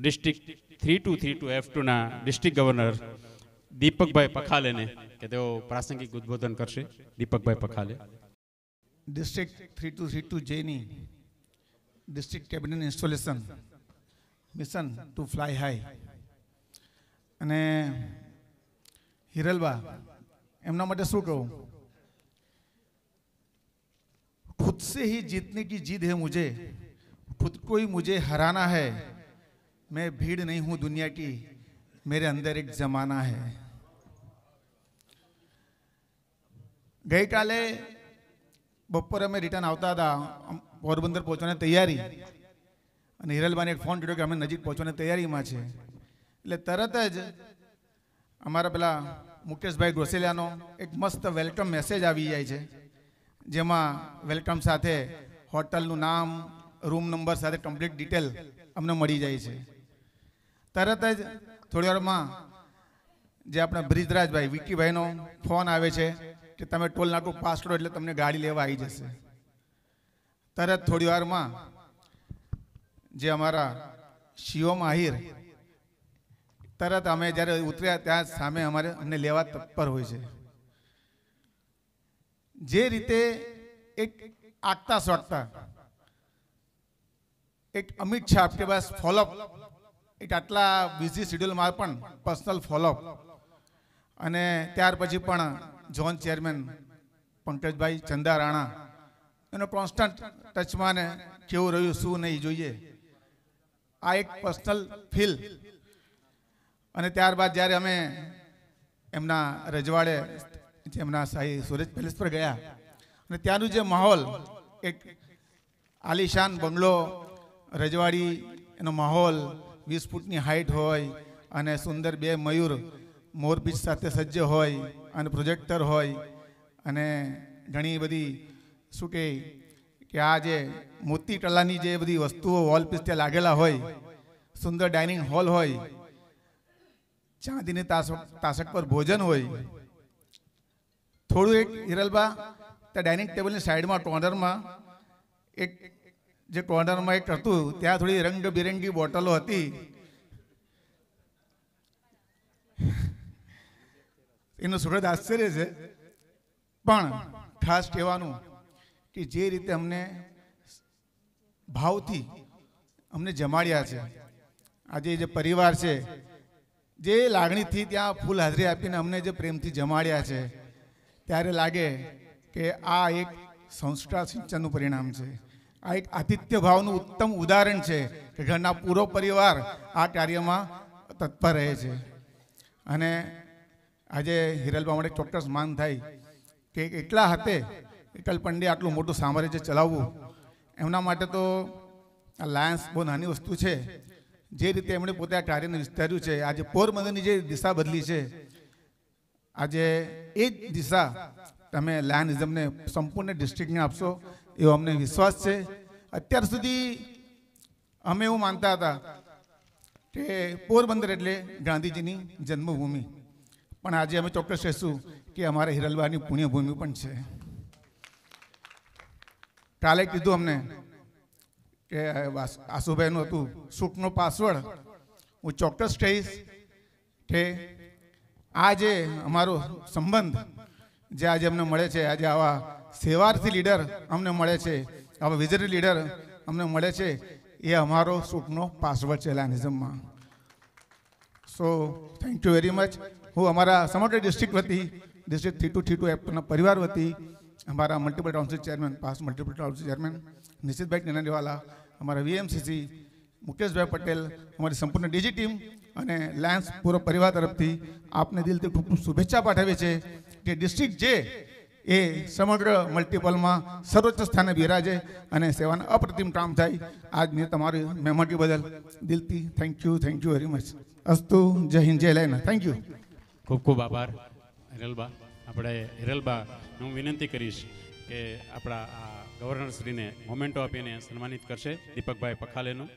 district three two three two F ટુના district governor Deepakbhai પખાલેને કે તેઓ પ્રાસંગિક ઉદ્બોધન કરશે Deepakbhai Pakhale district three two three two જેની district cabinet installation mission to fly high અને હિરલબા એમના માટે શું કહું ખુદ સે હી જીતને કી જીદ હે મુજે ખુદ કોઈ મુજે હરાના હૈ મેં ભીડ નહીં હું दुनिया की मेरे अंदर एक जमाना है ગઈકાલે બપોરે અમે રિટર્ન આવતા હતા પોરબંદર પહોંચવાની તૈયારી અને હિરલબાને એક ફોન કર્યો કે અમે નજીક પહોંચવાની તૈયારીમાં છે એટલે તરત જ અમારા પેલા મુકેશભાઈ ગોસેલિયાનો એક મસ્ત વેલકમ મેસેજ આવી જાય છે જેમાં વેલકમ સાથે હોટલનું નામ રૂમ નંબર સાથે કમ્પ્લીટ ડિટેલ અમને મળી જાય છે તરત જ થોડી વારમાં જે આપણા બ્રિજરાજભાઈ વિકીભાઈનો ફોન આવે છે કે તમે ટોલ નાટું પાસ કરો એટલે તમને ગાડી લેવા આવી જશે તરત થોડી વારમાં જે અમારા શિવમ આહિર તરત અમે જ્યારે ઉતર્યા ત્યાં સામે અમારે અમને લેવા તત્પર હોય છે જે રીતે એક આગતા સોટતા એક અમિત શાહ આપણી પાસ ફોલોઅપ એક આટલા બિઝી શેડ્યુલમાં પણ પર્સનલ ફોલોઅપ અને ત્યાર પછી પણ જોન ચેરમેન પંકજભાઈ ચંદા રાણા એનો કોન્સ્ટન્ટ ટચમાં ને કેવું રહ્યું શું નહીં જોઈએ આ એક પર્સનલ ફીલ અને ત્યારબાદ જ્યારે અમે એમના રજવાડે એમના સાહી સુરજ પેલેસ પર ગયા અને ત્યાંનું જે માહોલ એક આલિશાન બંગલો રજવાડી એનો માહોલ વીસ ફૂટની હાઇટ હોય અને સુંદર બે મયુર મોરપીચ સાથે સજ્જ હોય અને પ્રોજેક્ટર હોય અને ઘણી બધી શું કે આ જે મોતી ટલાની જે બધી વસ્તુઓ વોલ ત્યાં લાગેલા હોય સુંદર ડાઇનિંગ હોલ હોય ચાંદીની તાસક તાસક પર ભોજન હોય થોડું એક હિરલબા ત્યાં ડાઇનિંગ ટેબલની સાઈડમાં કોર્નરમાં એક જે કોર્નરમાં એક હતું ત્યાં થોડી રંગબેરંગી બોટલો હતી એનું સુરત આશ્ચર્ય છે પણ ખાસ કહેવાનું કે જે રીતે અમને ભાવથી અમને જમાડ્યા છે આજે જે પરિવાર છે જે લાગણીથી ત્યાં ફૂલ હાજરી આપીને અમને જે પ્રેમથી જમાડ્યા છે ત્યારે લાગે કે આ એક સંસ્કાર સિંચનનું પરિણામ છે આ એક આતિથ્ય ભાવનું ઉત્તમ ઉદાહરણ છે કે ઘરના પૂરો પરિવાર આ કાર્યમાં તત્પર રહે છે અને આજે હિરલબા માટે ચોક્કસ માન થાય કે એટલા હાથે એટલ પંડ્યા આટલું મોટું સામ્રાજ્ય ચલાવવું એમના માટે તો આ લાયન્સ બહુ નાની વસ્તુ છે જે રીતે એમણે પોતે આ કાર્યને વિસ્તાર્યું છે આજે પોરબંદરની જે દિશા બદલી છે આજે એ જ દિશા તમે લાયનિઝમને સંપૂર્ણ ડિસ્ટ્રિક્ટને આપશો એવો અમને વિશ્વાસ છે અત્યાર સુધી અમે એવું માનતા હતા કે પોરબંદર એટલે ગાંધીજીની જન્મભૂમિ પણ આજે અમે ચોક્કસ કહેશું કે અમારા હિરલબાની પુણ્યભૂમિ પણ છે કાલે કીધું અમને કે આશુભાઈનું હતું સૂટનો પાસવર્ડ હું ચોક્કસ કહીશ કે આ જે અમારો સંબંધ જે આજે અમને મળે છે આજે આવા સેવાર્થી લીડર અમને મળે છે આવા વિઝરી લીડર અમને મળે છે એ અમારો સૂટનો પાસવર્ડ છે લાનિઝમમાં so thank you very much હું અમારા સમગ્ર ડિસ્ટ્રિક્ટ વતી ડિસ્ટ્રિક્ટ થીટુ થીટુ એપના પરિવાર વતી અમારા multiple council chairman past multiple council chairman Nishitbhai Nirnayvala અમારા વીએમસીસી મુકેશભાઈ પટેલ અમારી સંપૂર્ણ ડીજી ટીમ અને લાયન્સ પૂરો પરિવાર તરફથી આપને દિલથી ખૂબ ખૂબ શુભેચ્છા પાઠવીએ છે કે ડિસ્ટ્રિક્ટ જે એ સમગ્ર મલ્ટિપલમાં સર્વોચ્ચ સ્થાને બિરાજે અને સેવાના અપ્રતિમ કામ થાય આજ મેં તમારી મેમોરી બદલ દિલથી thank you thank you very much અસ્તુ જય હિન્દ જય લયના થેન્ક યુ ખૂબ ખૂબ આભાર હિરલબા આપણે હિરલબા હું વિનંતી કરીશ કે આપણા આ ગવર્નરશ્રીને મોમેન્ટો આપીને સન્માનિત કરશે દીપકભાઈ પખાલેનું